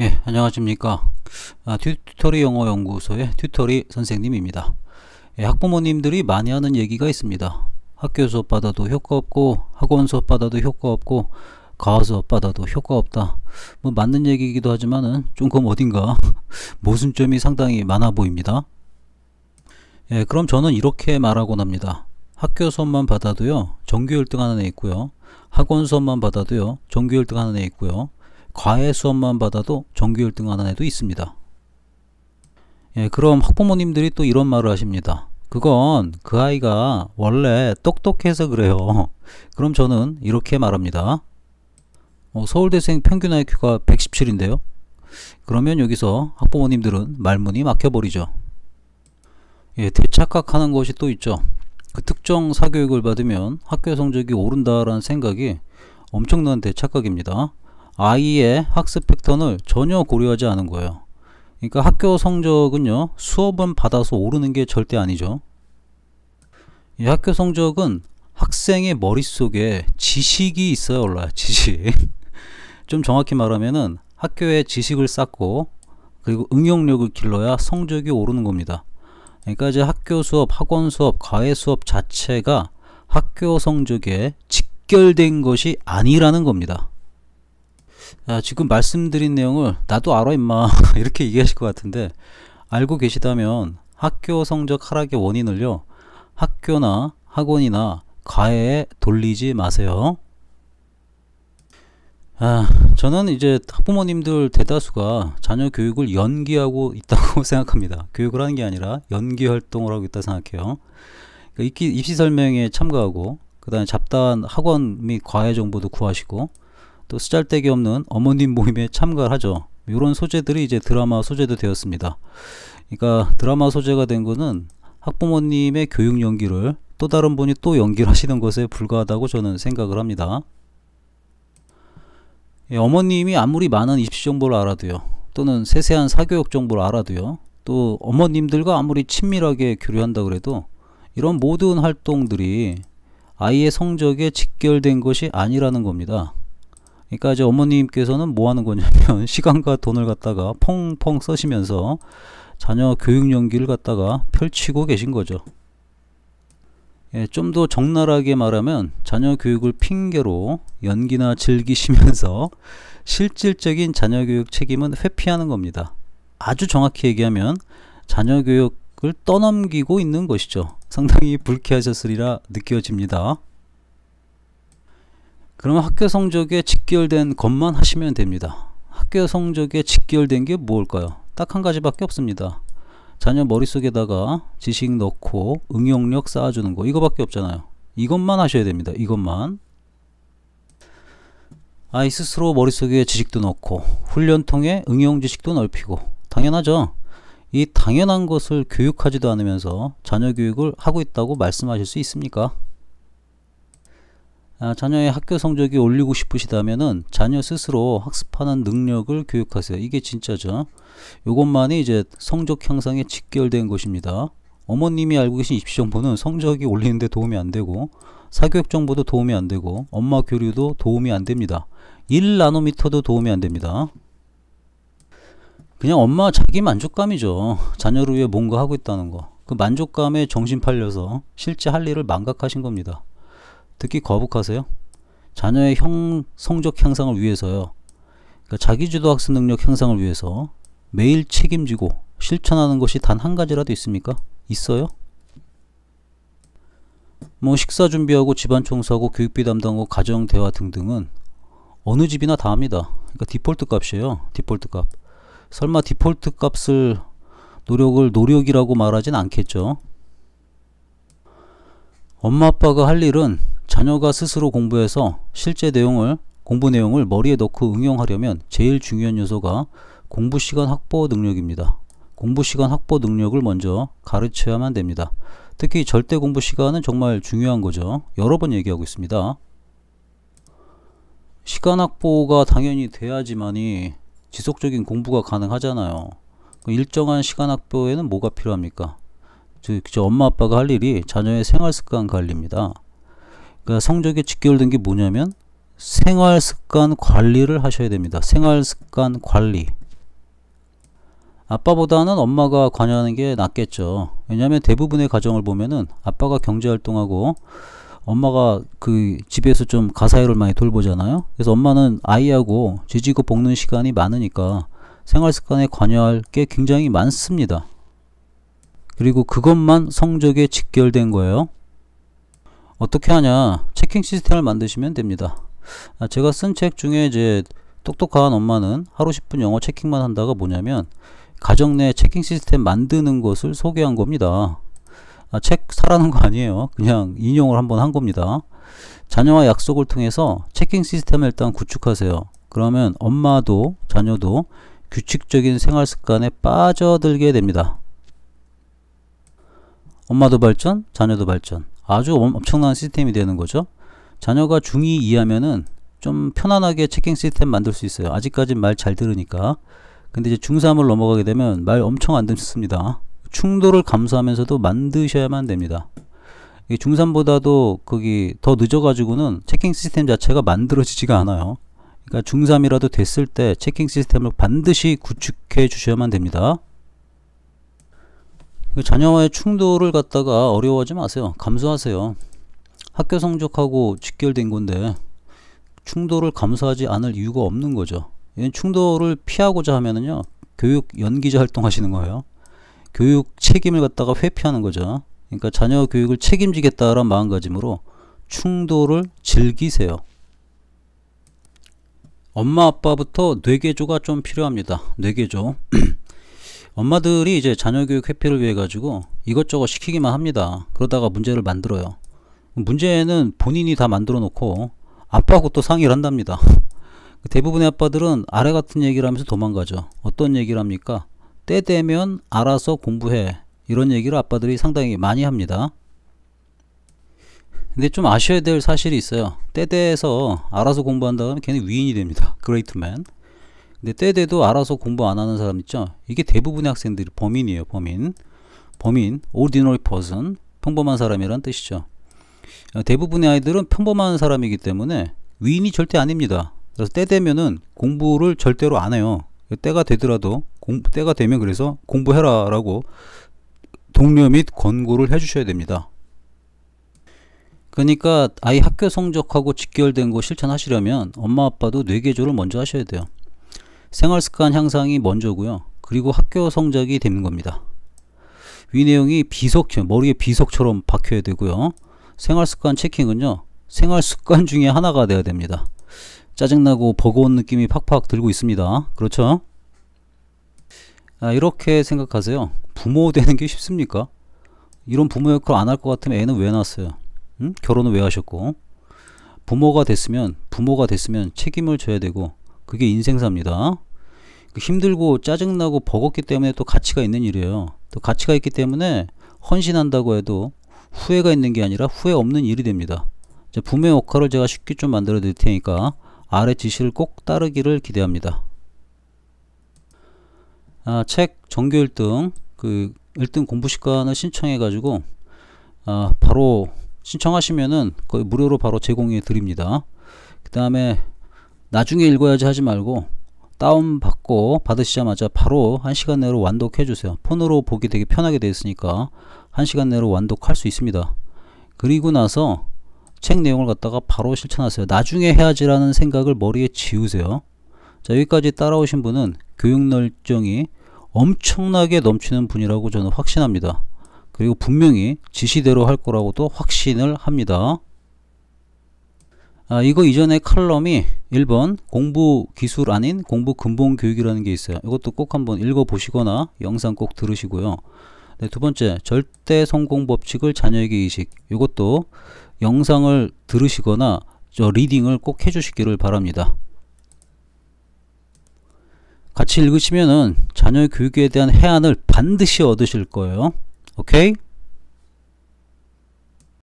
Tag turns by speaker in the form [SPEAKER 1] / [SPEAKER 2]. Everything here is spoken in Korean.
[SPEAKER 1] 예, 안녕하십니까. 아, 튜토리 영어 연구소의 튜토리 선생님입니다. 예, 학부모님들이 많이 하는 얘기가 있습니다. 학교 수업 받아도 효과 없고, 학원 수업 받아도 효과 없고, 과학 수업 받아도 효과 없다. 뭐 맞는 얘기이기도 하지만은 조금 어딘가 모순점이 상당히 많아 보입니다. 예, 그럼 저는 이렇게 말하곤 합니다. 학교 수업만 받아도요, 정규 1등 하는 애 있고요. 학원 수업만 받아도요, 정규 1등 하는 애 있고요. 과외 수업만 받아도 정규 1등 하는 애도 있습니다. 예, 그럼 학부모님들이 또 이런 말을 하십니다. 그건 그 아이가 원래 똑똑해서 그래요. 그럼 저는 이렇게 말합니다. 어, 서울대생 평균 IQ가 117인데요. 그러면 여기서 학부모님들은 말문이 막혀버리죠. 예, 대착각하는 것이 또 있죠. 그 특정 사교육을 받으면 학교 성적이 오른다라는 생각이 엄청난 대착각입니다. 아이의 학습 패턴을 전혀 고려하지 않은 거예요. 그러니까 학교 성적은요. 수업은 받아서 오르는 게 절대 아니죠. 이 학교 성적은 학생의 머릿속에 지식이 있어야 올라요. 지식. 좀 정확히 말하면은 학교에 지식을 쌓고 그리고 응용력을 길러야 성적이 오르는 겁니다. 그러니까 이제 학교 수업, 학원 수업, 과외 수업 자체가 학교 성적에 직결된 것이 아니라는 겁니다. 야, 아, 지금 말씀드린 내용을 나도 알아 임마 이렇게 얘기하실 것 같은데 알고 계시다면 학교 성적 하락의 원인을요 학교나 학원이나 과외에 돌리지 마세요 아, 저는 이제 학부모님들 대다수가 자녀 교육을 연기하고 있다고 생각합니다. 교육을 하는 게 아니라 연기 활동을 하고 있다 생각해요. 그러니까 입시 설명에 회 참가하고 그다음에 잡다한 학원 및 과외 정보도 구하시고 또 쓰잘데기 없는 어머님 모임에 참가 하죠. 이런 소재들이 이제 드라마 소재도 되었습니다. 그러니까 드라마 소재가 된 거는 학부모님의 교육 연기를 또 다른 분이 또 연기를 하시는 것에 불과하다고 저는 생각을 합니다. 예, 어머님이 아무리 많은 입시 정보를 알아도요. 또는 세세한 사교육 정보를 알아도요. 또 어머님들과 아무리 친밀하게 교류한다 그래도 이런 모든 활동들이 아이의 성적에 직결된 것이 아니라는 겁니다. 그러니까 이제 어머님께서는 뭐 하는 거냐면 시간과 돈을 갖다가 펑펑 써시면서 자녀 교육 연기를 갖다가 펼치고 계신 거죠. 예, 좀더 적나라하게 말하면 자녀 교육을 핑계로 연기나 즐기시면서 실질적인 자녀 교육 책임은 회피하는 겁니다. 아주 정확히 얘기하면 자녀 교육을 떠넘기고 있는 것이죠. 상당히 불쾌하셨으리라 느껴집니다. 그러면 학교 성적에 직결된 것만 하시면 됩니다. 학교 성적에 직결된 게 뭘까요? 딱 한 가지밖에 없습니다. 자녀 머릿속에다가 지식 넣고 응용력 쌓아주는 거 이거밖에 없잖아요. 이것만 하셔야 됩니다. 이것만. 아이 스스로 머릿속에 지식도 넣고 훈련통에 응용 지식도 넓히고 당연하죠. 이 당연한 것을 교육하지도 않으면서 자녀 교육을 하고 있다고 말씀하실 수 있습니까? 아, 자녀의 학교 성적이 올리고 싶으시다면은 자녀 스스로 학습하는 능력을 교육하세요. 이게 진짜죠. 이것만이 이제 성적 향상에 직결된 것입니다. 어머님이 알고 계신 입시 정보는 성적이 올리는데 도움이 안 되고 사교육 정보도 도움이 안 되고 엄마 교류도 도움이 안 됩니다. 1나노미터도 도움이 안 됩니다. 그냥 엄마 자기 만족감이죠. 자녀를 위해 뭔가 하고 있다는 거. 그 만족감에 정신 팔려서 실제 할 일을 망각하신 겁니다. 특히 거북하세요? 자녀의 형, 성적 향상을 위해서요. 그러니까 자기주도 학습 능력 향상을 위해서 매일 책임지고 실천하는 것이 단 한 가지라도 있습니까? 있어요? 뭐 식사 준비하고 집안 청소하고 교육비 담당하고 가정 대화 등등은 어느 집이나 다 합니다. 그러니까 디폴트 값이에요. 디폴트 값. 설마 디폴트 값을 노력을 노력이라고 말하진 않겠죠. 엄마 아빠가 할 일은 자녀가 스스로 공부해서 실제 내용을 공부 내용을 머리에 넣고 응용하려면 제일 중요한 요소가 공부 시간 확보 능력입니다. 공부 시간 확보 능력을 먼저 가르쳐야만 됩니다. 특히 절대 공부 시간은 정말 중요한 거죠. 여러 번 얘기하고 있습니다. 시간 확보가 당연히 돼야지만이 지속적인 공부가 가능하잖아요. 그 일정한 시간 확보에는 뭐가 필요합니까? 즉, 엄마 아빠가 할 일이 자녀의 생활 습관 관리입니다. 그러니까 성적에 직결된 게 뭐냐면 생활습관 관리를 하셔야 됩니다. 생활습관 관리. 아빠보다는 엄마가 관여하는 게 낫겠죠. 왜냐하면 대부분의 가정을 보면은 아빠가 경제활동하고 엄마가 그 집에서 좀 가사일을 많이 돌보잖아요. 그래서 엄마는 아이하고 지지고 볶는 시간이 많으니까 생활습관에 관여할 게 굉장히 많습니다. 그리고 그것만 성적에 직결된 거예요. 어떻게 하냐 체킹 시스템을 만드시면 됩니다 아, 제가 쓴 책 중에 이제 똑똑한 엄마는 하루 10분 영어 체킹만 한다가 뭐냐면 가정 내 체킹 시스템 만드는 것을 소개한 겁니다 아, 책 사라는 거 아니에요 그냥 인용을 한번 한 겁니다 자녀와 약속을 통해서 체킹 시스템을 일단 구축하세요 그러면 엄마도 자녀도 규칙적인 생활 습관에 빠져들게 됩니다 엄마도 발전 자녀도 발전 아주 엄청난 시스템이 되는 거죠. 자녀가 중2 이하면은 좀 편안하게 체킹 시스템 만들 수 있어요. 아직까진 말 잘 들으니까. 근데 이제 중3을 넘어가게 되면 말 엄청 안 듣습니다. 충돌을 감수하면서도 만드셔야만 됩니다. 중3보다도 거기 더 늦어가지고는 체킹 시스템 자체가 만들어지지가 않아요. 그러니까 중3이라도 됐을 때 체킹 시스템을 반드시 구축해 주셔야만 됩니다. 그 자녀와의 충돌을 갖다가 어려워하지 마세요. 감수하세요. 학교 성적하고 직결된 건데 충돌을 감수하지 않을 이유가 없는 거죠. 예, 충돌을 피하고자 하면은요. 교육 연기자 활동하시는 거예요. 교육 책임을 갖다가 회피하는 거죠. 그러니까 자녀 교육을 책임지겠다라는 마음가짐으로 충돌을 즐기세요. 엄마 아빠부터 뇌개조가 좀 필요합니다. 뇌개조. 엄마들이 이제 자녀 교육 회피를 위해 가지고 이것저것 시키기만 합니다. 그러다가 문제를 만들어요. 문제는 본인이 다 만들어 놓고 아빠하고 또 상의를 한답니다. 대부분의 아빠들은 아래 같은 얘기를 하면서 도망가죠. 어떤 얘기를 합니까? 때 되면 알아서 공부해. 이런 얘기를 아빠들이 상당히 많이 합니다. 근데 좀 아셔야 될 사실이 있어요. 때 돼서 알아서 공부한다 면 걔는 위인이 됩니다. 그레이트맨. 근데 때 돼도 알아서 공부 안 하는 사람 있죠? 이게 대부분의 학생들이 범인이에요, 범인. 범인, ordinary person, 평범한 사람이란 뜻이죠. 어, 대부분의 아이들은 평범한 사람이기 때문에 위인이 절대 아닙니다. 그래서 때 되면은 공부를 절대로 안 해요. 때가 되더라도 공, 때가 되면 그래서 공부해라 라고 독려 및 권고를 해주셔야 됩니다. 그러니까 아이 학교 성적하고 직결된 거 실천하시려면 엄마 아빠도 뇌개조를 먼저 하셔야 돼요. 생활습관 향상이 먼저고요. 그리고 학교 성적이 되는 겁니다. 위 내용이 비석, 머리에 비석처럼 박혀야 되고요. 생활습관 체킹은요. 생활습관 중에 하나가 돼야 됩니다. 짜증나고 버거운 느낌이 팍팍 들고 있습니다. 그렇죠? 아, 이렇게 생각하세요. 부모 되는 게 쉽습니까? 이런 부모 역할 안 할 것 같으면 애는 왜 낳았어요? 응? 결혼은 왜 하셨고? 부모가 됐으면 부모가 됐으면 책임을 져야 되고 그게 인생사입니다. 그 힘들고 짜증나고 버겁기 때문에 또 가치가 있는 일이에요. 또 가치가 있기 때문에 헌신한다고 해도 후회가 있는 게 아니라 후회 없는 일이 됩니다. 이제 붐의 역할을 제가 쉽게 좀 만들어 드릴 테니까 아래 지시를 꼭 따르기를 기대합니다. 아, 책 정규 1등 그 1등 공부 시간을 신청해 가지고 아, 바로 신청하시면은 거의 무료로 바로 제공해 드립니다. 그 다음에 나중에 읽어야지 하지 말고 다운받고 받으시자마자 바로 1시간 내로 완독해 주세요 폰으로 보기 되게 편하게 되어 있으니까 1시간 내로 완독할 수 있습니다 그리고 나서 책 내용을 갖다가 바로 실천하세요 나중에 해야지라는 생각을 머리에 지우세요 자 여기까지 따라오신 분은 교육 열정이 엄청나게 넘치는 분이라고 저는 확신합니다 그리고 분명히 지시대로 할 거라고도 확신을 합니다 아, 이거 이전에 칼럼이 1번 공부 기술 아닌 공부 근본 교육이라는 게 있어요. 이것도 꼭 한번 읽어보시거나 영상 꼭 들으시고요. 네, 두 번째 절대 성공 법칙을 자녀에게 이식 이것도 영상을 들으시거나 저 리딩을 꼭 해주시기를 바랍니다. 같이 읽으시면은 자녀 교육에 대한 해안을 반드시 얻으실 거예요. 오케이?